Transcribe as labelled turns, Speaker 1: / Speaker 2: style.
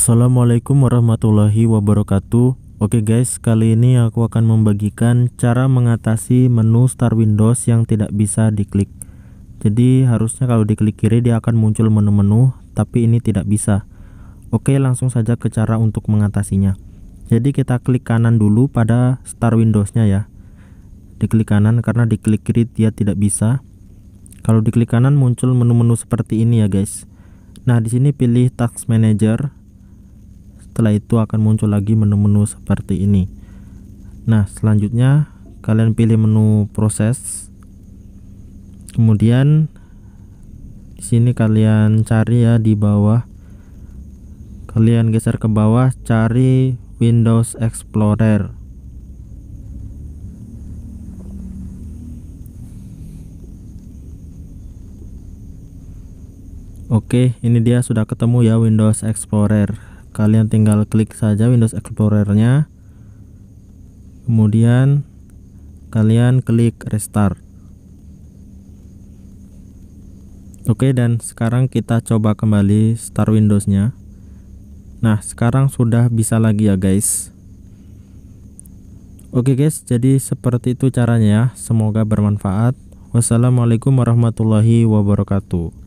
Speaker 1: Assalamualaikum warahmatullahi wabarakatuh Oke guys, kali ini aku akan membagikan cara mengatasi menu Star Windows yang tidak bisa diklik Jadi harusnya kalau diklik kiri dia akan muncul menu-menu, tapi ini tidak bisa Oke langsung saja ke cara untuk mengatasinya Jadi kita klik kanan dulu pada Star Windowsnya ya Diklik kanan karena diklik kiri dia tidak bisa Kalau diklik kanan muncul menu-menu seperti ini ya guys Nah di sini pilih Task Manager setelah itu akan muncul lagi menu-menu seperti ini nah selanjutnya kalian pilih menu proses kemudian di sini kalian cari ya di bawah kalian geser ke bawah cari Windows Explorer Oke, ini dia sudah ketemu ya Windows Explorer kalian tinggal klik saja Windows Explorer-nya kemudian kalian klik restart oke dan sekarang kita coba kembali start Windows-nya nah sekarang sudah bisa lagi ya guys oke guys jadi seperti itu caranya ya. semoga bermanfaat wassalamualaikum warahmatullahi wabarakatuh